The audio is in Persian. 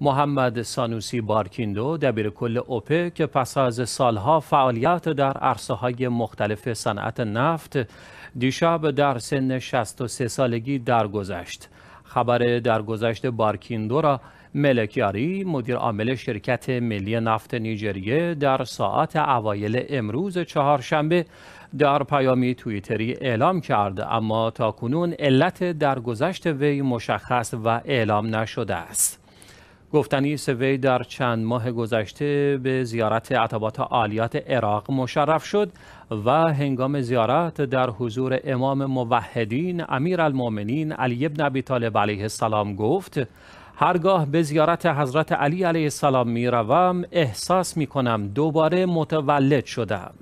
محمد سانوسی بارکیندو دبیر کل اوپه که پس از سالها فعالیت در عرصه های مختلف صنعت نفت دیشب در سن 63 سالگی درگذشت خبر درگذشت بارکیندو را ملکیاری مدیر عامل شرکت ملی نفت نیجریه در ساعت اوایل امروز چهارشنبه در پیامی توییتری اعلام کرد اما تاکنون علت درگذشت وی مشخص و اعلام نشده است گفتنی سوی در چند ماه گذشته به زیارت عطبات عالیات عراق مشرف شد و هنگام زیارت در حضور امام موحدین امیرالمؤمنین علی ابن ابی طالب علیه السلام گفت هرگاه به زیارت حضرت علی علیه السلام می احساس می کنم دوباره متولد شدم